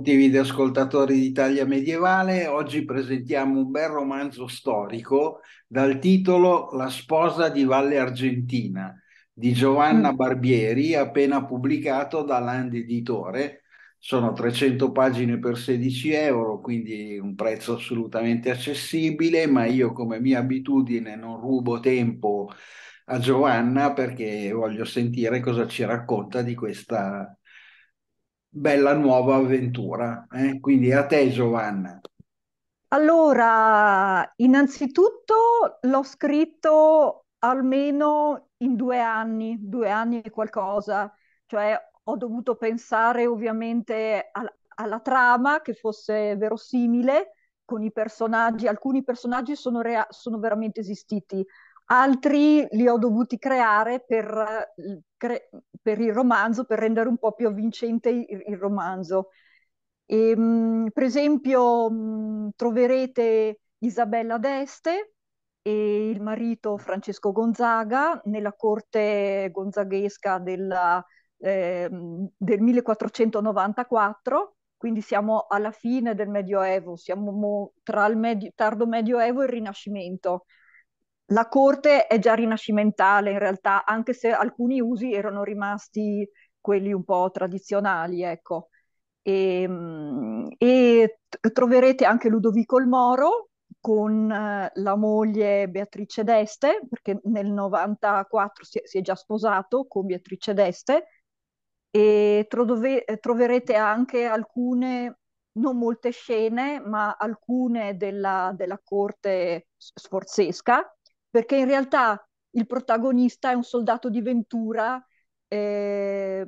benvenuti videoascoltatori di Italia Medievale. Oggi presentiamo un bel romanzo storico dal titolo La sposa di Valle Argentina di Giovanna mm. Barbieri, appena pubblicato da Land Editore. Sono 300 pagine per 16 euro, quindi un prezzo assolutamente accessibile, ma io come mia abitudine non rubo tempo a Giovanna perché voglio sentire cosa ci racconta di questa bella nuova avventura. Eh? Quindi a te Giovanna. Allora, innanzitutto l'ho scritto almeno in due anni, due anni e qualcosa, cioè ho dovuto pensare ovviamente alla, alla trama che fosse verosimile con i personaggi, alcuni personaggi sono, rea- sono veramente esistiti, altri li ho dovuti creare per, eh, cre- per il romanzo, per rendere un po' più avvincente il, il romanzo. E, ehm, mh, per esempio mh, mm, troverete Isabella d'Este e il marito Francesco Gonzaga nella corte gonzaghesca della, eh, del 1494, quindi siamo alla fine del Medioevo, siamo tra il medio- tardo Medioevo e il Rinascimento la corte è già rinascimentale in realtà, anche se alcuni usi erano rimasti quelli un po' tradizionali, ecco. Ehm, e, e troverete anche Ludovico il Moro con eh, la moglie Beatrice d'Este, perché nel 94 si, si è già sposato con Beatrice d'Este, e trove, troverete anche alcune, non molte scene, ma alcune della, della corte sforzesca, perché in realtà il protagonista è un soldato di Ventura eh,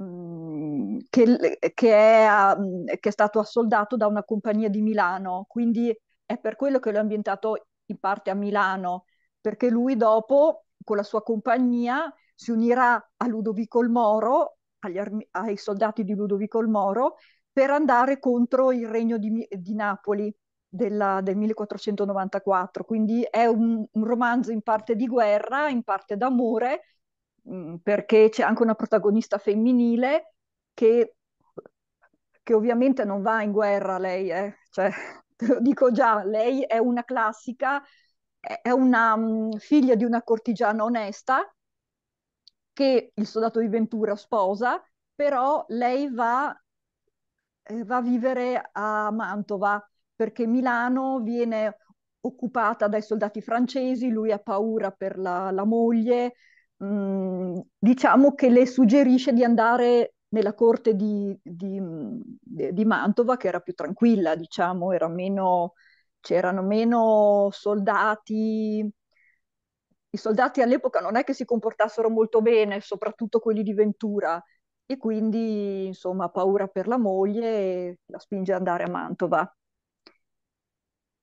che, che, è, mm, che, è, stato assoldato da una compagnia di Milano, quindi è per quello che l'ho ambientato in parte a Milano, perché lui dopo con la sua compagnia si unirà a Ludovico il Moro, armi- ai soldati di Ludovico il Moro, per andare contro il regno di, di Napoli della, del 1494, quindi è un, un, romanzo in parte di guerra, in parte d'amore, mh, mm, perché c'è anche una protagonista femminile che, che, ovviamente non va in guerra lei, eh. cioè, te lo dico già, lei è una classica, è una mh, mm, figlia di una cortigiana onesta che il soldato di Ventura sposa, però lei va, eh, va a vivere a Mantova perché Milano viene occupata dai soldati francesi, lui ha paura per la, la moglie, mh, mm, diciamo che le suggerisce di andare nella corte di, di, di, Mantova che era più tranquilla, diciamo, era meno, c'erano meno soldati. I soldati all'epoca non è che si comportassero molto bene, soprattutto quelli di Ventura, e quindi insomma paura per la moglie e la spinge ad andare a Mantova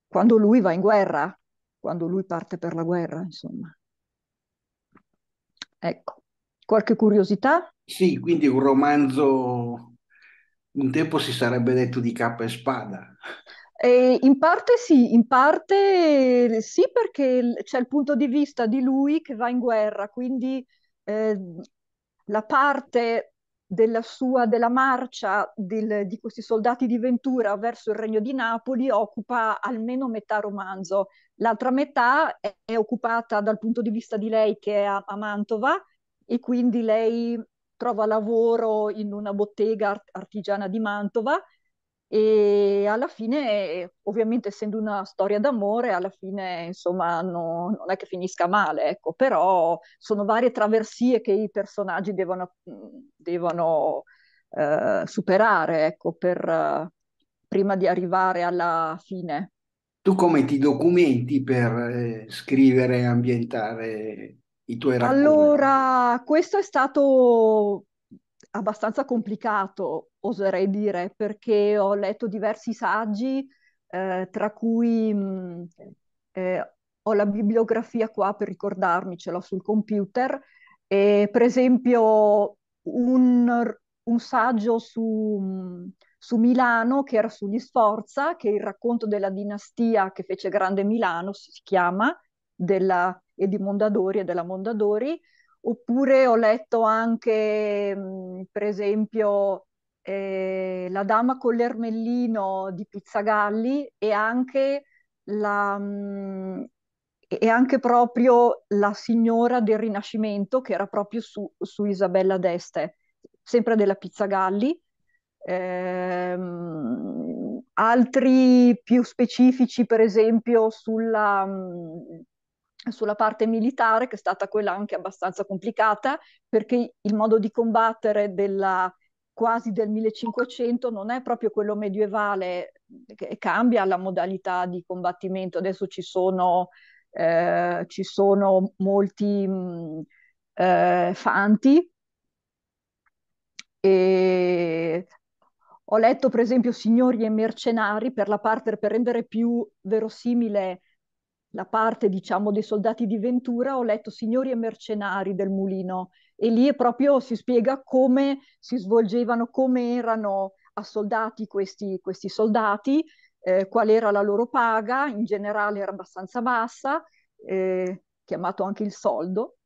quando lui va in guerra, quando lui parte per la guerra, insomma. Ecco, qualche curiosità? Sì, quindi un romanzo, un tempo si sarebbe detto di cappa e spada. E in parte sì, in parte sì perché c'è il punto di vista di lui che va in guerra, quindi eh, la parte della, sua, della marcia del, di questi soldati di Ventura verso il regno di Napoli occupa almeno metà romanzo. L'altra metà è, è occupata dal punto di vista di lei che è a, a Mantova e quindi lei trova lavoro in una bottega art- artigiana di Mantova e alla fine, ovviamente essendo una storia d'amore, alla fine insomma no, non è che finisca male, ecco, però sono varie traversie che i personaggi devono, devono eh, superare, ecco, per, prima di arrivare alla fine. Tu come ti documenti per eh, scrivere e ambientare i tuoi racconti? Allora, questo è stato abbastanza complicato oserei dire, perché ho letto diversi saggi, eh, tra cui mh, mm, eh, ho la bibliografia qua per ricordarmi, ce l'ho sul computer, e per esempio un, un saggio su, mm, su, Milano che era sugli Sforza, che è il racconto della dinastia che fece grande Milano, si chiama, della, e di Mondadori e della Mondadori, oppure ho letto anche, mh, mm, per esempio, eh, La Dama con l'ermellino di Pizzagalli e anche, la, mh, mm, e anche proprio La Signora del Rinascimento, che era proprio su, su Isabella d'Este, sempre della Pizzagalli. Eh, altri più specifici, per esempio, sulla, mm, sulla, parte militare, che è stata quella anche abbastanza complicata, perché il modo di combattere della, quasi del 1500 non è proprio quello medievale, eh, che cambia la modalità di combattimento. Adesso ci sono, eh, ci sono molti mh, mm, eh, fanti e ho letto per esempio Signori e mercenari per la parte per rendere più verosimile la parte, diciamo, dei soldati di Ventura, ho letto Signori e mercenari del Mulino e lì proprio si spiega come si svolgevano, come erano assoldati questi, questi soldati, eh, qual era la loro paga, in generale era abbastanza bassa, eh, chiamato anche il soldo,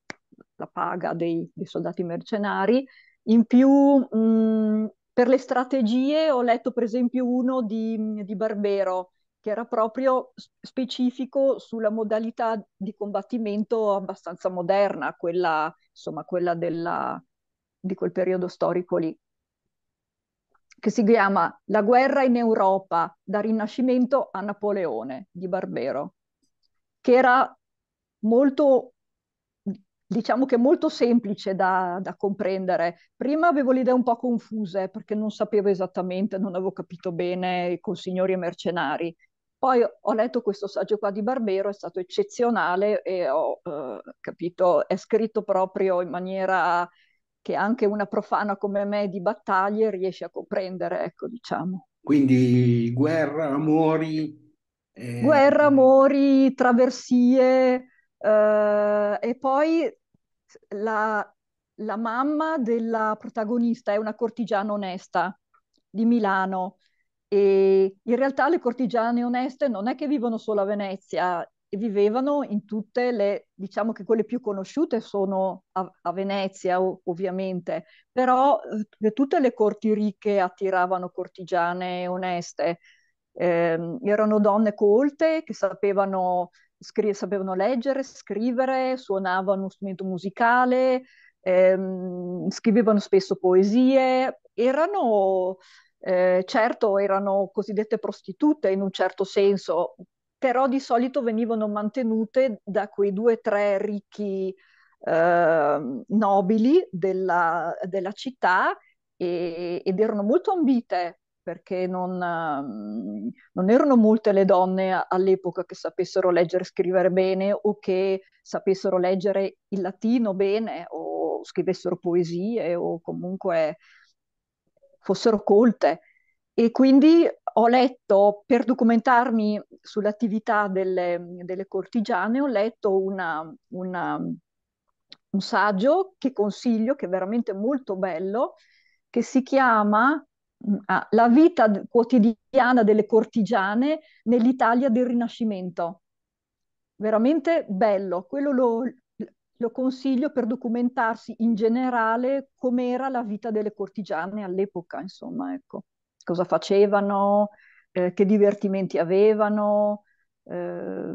la paga dei, dei soldati mercenari. In più, mh, mm, per le strategie, ho letto per esempio uno di, di Barbero, che era proprio specifico sulla modalità di combattimento abbastanza moderna, quella, insomma, quella della, di quel periodo storico lì, che si chiama La guerra in Europa, da Rinascimento a Napoleone di Barbero, che era molto diciamo che molto semplice da, da, comprendere. Prima avevo le idee un po' confuse perché non sapevo esattamente, non avevo capito bene con signori e mercenari. Poi ho letto questo saggio qua di Barbero, è stato eccezionale e ho eh, capito, è scritto proprio in maniera che anche una profana come me di battaglie riesce a comprendere, ecco, diciamo. Quindi guerra, amori... Eh... Guerra, mm. amori, traversie eh, e poi la, la mamma della protagonista è una cortigiana onesta di Milano e in realtà le cortigiane oneste non è che vivono solo a Venezia, vivevano in tutte le, diciamo che quelle più conosciute sono a, a Venezia ovviamente, però eh, tutte le corti ricche attiravano cortigiane oneste, eh, erano donne colte che sapevano, scri- sapevano leggere, scrivere, suonavano un strumento musicale, ehm, scrivevano spesso poesie, erano eh, certo erano cosiddette prostitute in un certo senso, però di solito venivano mantenute da quei due o tre ricchi eh, nobili della, della città e, ed erano molto ambite perché non, ehm, non, erano molte le donne all'epoca che sapessero leggere e scrivere bene o che sapessero leggere il latino bene o scrivessero poesie o comunque fossero colte e quindi ho letto, per documentarmi sull'attività delle, delle cortigiane, ho letto una, una, un saggio che consiglio, che è veramente molto bello, che si chiama mm, ah, La vita quotidiana delle cortigiane nell'Italia del Rinascimento veramente bello. Quello lo, lo consiglio per documentarsi in generale com'era la vita delle cortigiane all'epoca, insomma, ecco, cosa facevano, eh, che divertimenti avevano, eh,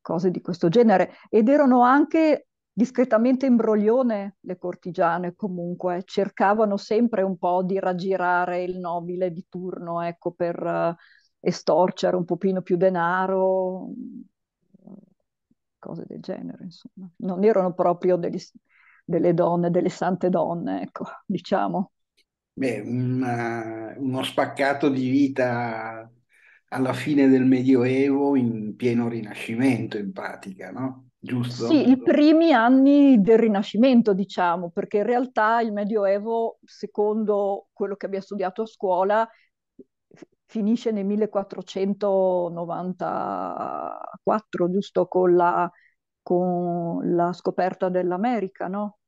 cose di questo genere. Ed erano anche discretamente imbroglione le cortigiane comunque, cercavano sempre un po' di raggirare il nobile di turno, ecco, per eh, estorcere un pochino più denaro, cose del genere, insomma. Non erano proprio degli, delle donne, delle sante donne, ecco, diciamo. Beh, una, eh, uno spaccato di vita alla fine del Medioevo in pieno Rinascimento, in pratica, no? Giusto? Sì, i primi anni del Rinascimento, diciamo, perché in realtà il Medioevo, secondo quello che abbiamo studiato a scuola, finisce nel 1494, giusto con la, con la scoperta dell'America, no?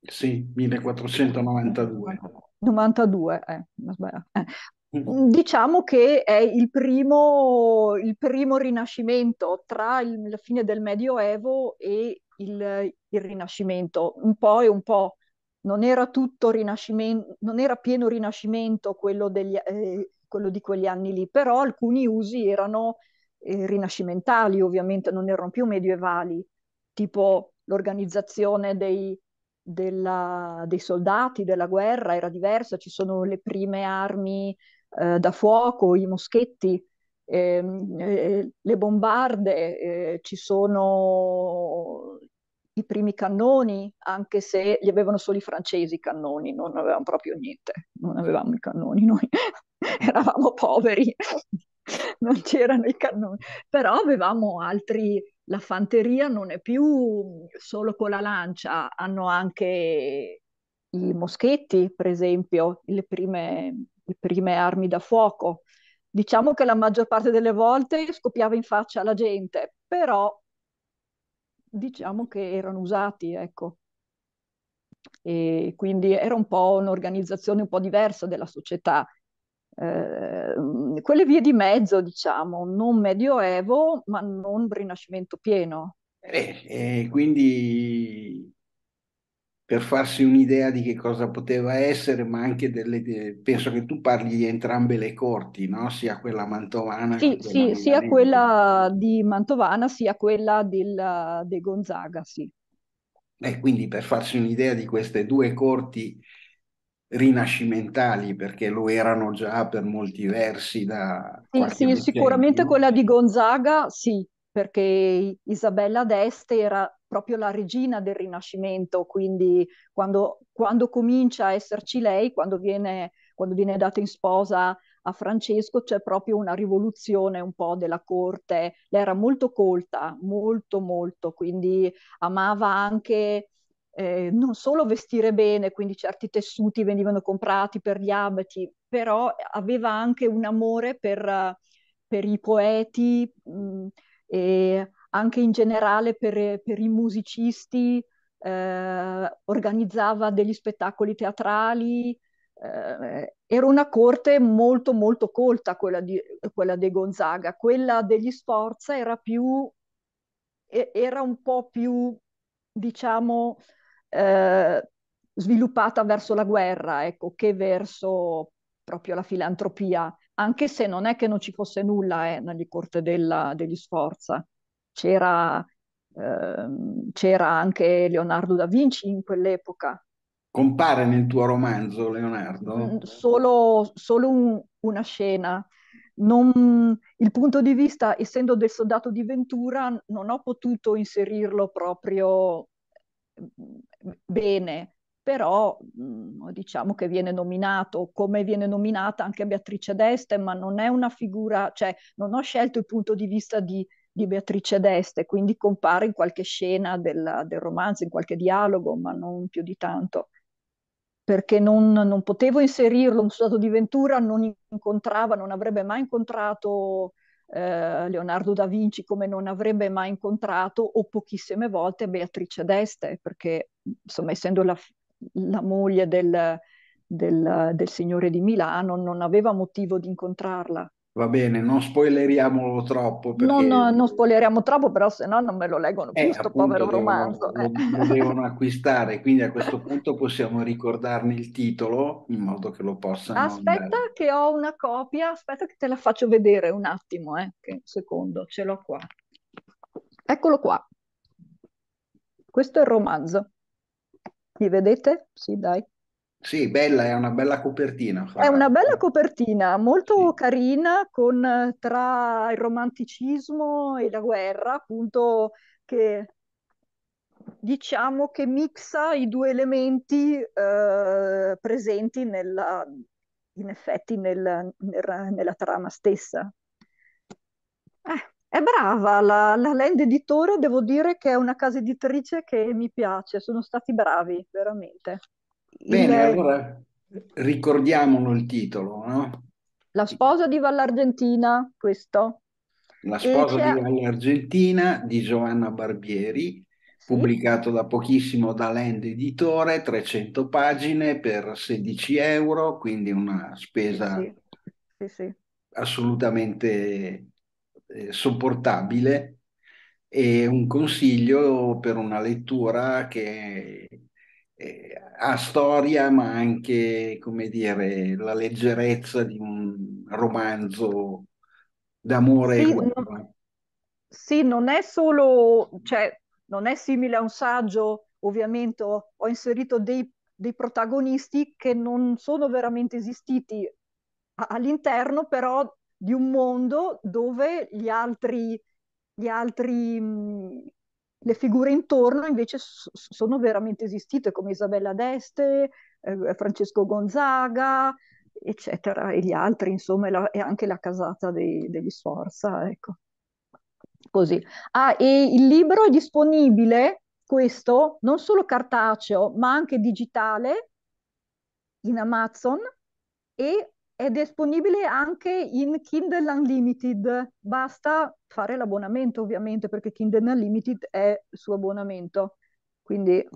Sì, 1492. 92, eh, eh mm-hmm. Diciamo che è il primo, il primo rinascimento tra il, la fine del Medioevo e il, il Rinascimento, un po' e un po', non era tutto rinascimento, non era pieno rinascimento quello, degli, eh, quello di quegli anni lì, però alcuni usi erano eh, rinascimentali, ovviamente non erano più medievali, tipo l'organizzazione dei, della, dei soldati, della guerra era diversa, ci sono le prime armi eh, da fuoco, i moschetti, eh, eh, le bombarde, eh, ci sono i primi cannoni, anche se li avevano solo i francesi i cannoni, non avevamo proprio niente, non avevamo i cannoni noi, eravamo poveri, non c'erano i cannoni, però avevamo altri, la fanteria non è più solo con la lancia, hanno anche i moschetti, per esempio, le prime, le prime armi da fuoco. Diciamo che la maggior parte delle volte scoppiava in faccia alla gente, però diciamo che erano usati, ecco. E quindi era un po' un'organizzazione un po' diversa della società. Eh, quelle vie di mezzo, diciamo, non medioevo, ma non rinascimento pieno. Eh, eh, quindi per farsi un'idea di che cosa poteva essere, ma anche delle... De... penso che tu parli di entrambe le corti, no? sia quella mantovana sì, che quella sì, sia quella di Mantovana sia quella del, de Gonzaga, sì. E eh, quindi per farsi un'idea di queste due corti rinascimentali, perché lo erano già per molti versi da... Sì, sì sicuramente quella di Gonzaga, sì, perché Isabella d'Este era proprio la regina del Rinascimento, quindi quando, quando comincia a esserci lei, quando viene, quando viene data in sposa a Francesco, c'è proprio una rivoluzione un po' della corte. Lei era molto colta, molto molto, quindi amava anche... Eh, non solo vestire bene, quindi certi tessuti venivano comprati per gli abiti, però aveva anche un amore per, per i poeti mh, mm, e anche in generale per, per i musicisti, eh, organizzava degli spettacoli teatrali, eh, era una corte molto molto colta quella, di, quella dei Gonzaga, quella degli Sforza era più, era un po' più, diciamo, eh, sviluppata verso la guerra, ecco, che verso proprio la filantropia, anche se non è che non ci fosse nulla eh, nelle corte della, degli Sforza c'era, ehm, c'era anche Leonardo da Vinci in quell'epoca. Compare nel tuo romanzo Leonardo? Solo, solo un, una scena. Non, il punto di vista, essendo del soldato di Ventura, non ho potuto inserirlo proprio mm, bene, però mm, diciamo che viene nominato, come viene nominata anche Beatrice d'Este, ma non è una figura, cioè non ho scelto il punto di vista di, di Beatrice d'Este, quindi compare in qualche scena del, del romanzo, in qualche dialogo, ma non più di tanto perché non, non, potevo inserirlo, un stato di Ventura non incontrava, non avrebbe mai incontrato eh, Leonardo da Vinci come non avrebbe mai incontrato o pochissime volte Beatrice d'Este, perché insomma essendo la, la moglie del, del, del, Signore di Milano non aveva motivo di incontrarla, Va bene, non spoileriamolo troppo. Perché... No, no, non spoileriamo troppo, però se no non me lo leggono più, eh, povero devono, romanzo. Lo, eh. lo devono acquistare, quindi a questo punto possiamo ricordarne il titolo in modo che lo possano... Aspetta andare. che ho una copia, aspetta che te la faccio vedere un attimo, eh, un secondo, ce l'ho qua. Eccolo qua. Questo è il romanzo. Li vedete? Sì, dai. Sì, bella, è una bella copertina. È una bella copertina, molto carina, con eh, tra il romanticismo e la guerra, appunto, che diciamo che mixa i due elementi eh, presenti nella, in effetti nel, nel, nella trama stessa. Eh, è brava la, la Land Editore, devo dire che è una casa editrice che mi piace, sono stati bravi, veramente. Bene, il... allora ricordiamolo il titolo, no? La sposa di Vallargentina, questo. La sposa di Vallargentina di Giovanna Barbieri, sì. pubblicato da pochissimo da Land Editore, 300 pagine per 16 euro, quindi una spesa sì, sì. assolutamente eh, sopportabile e un consiglio per una lettura che eh, ha storia ma anche, come dire, la leggerezza di un romanzo d'amore sì, e guerra. No, sì, non è solo, cioè, non è simile a un saggio, ovviamente ho inserito dei, dei protagonisti che non sono veramente esistiti all'interno però di un mondo dove gli altri, gli altri mh, le figure intorno invece sono veramente esistite come Isabella d'Este, eh, eh, Francesco Gonzaga, eccetera, e gli altri, insomma, e, la, e anche la casata dei, degli Sforza, ecco. Così. Ah, e il libro è disponibile, questo, non solo cartaceo, ma anche digitale, in Amazon, e è disponibile anche in Kindle Unlimited. Basta fare l'abbonamento, ovviamente, perché Kindle Unlimited è su abbonamento. Quindi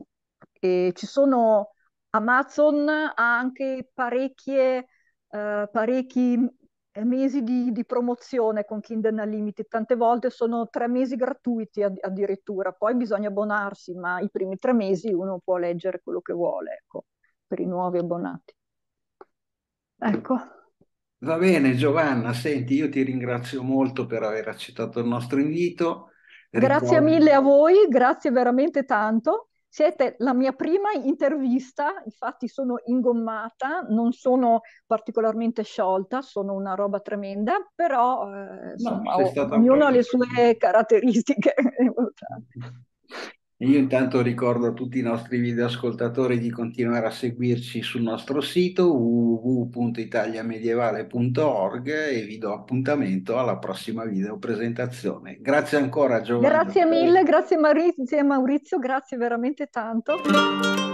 eh, ci sono Amazon ha anche parecchie, eh, parecchi mesi di, di, promozione con Kindle Unlimited, tante volte sono tre mesi gratuiti ad, addirittura, poi bisogna abbonarsi, ma i primi tre mesi uno può leggere quello che vuole, ecco, per i nuovi abbonati. Ecco. Va bene Giovanna, senti, io ti ringrazio molto per aver accettato il nostro invito. Grazie mille a voi, grazie veramente tanto. Siete la mia prima intervista, infatti sono ingommata, non sono particolarmente sciolta, sono una roba tremenda, però eh, no, ognuno ha le sue caratteristiche. Io intanto ricordo a tutti i nostri videoascoltatori di continuare a seguirci sul nostro sito www.italiamedievale.org e vi do appuntamento alla prossima videopresentazione. Grazie ancora Giovanni. Grazie mille, grazie Maurizio, grazie veramente tanto.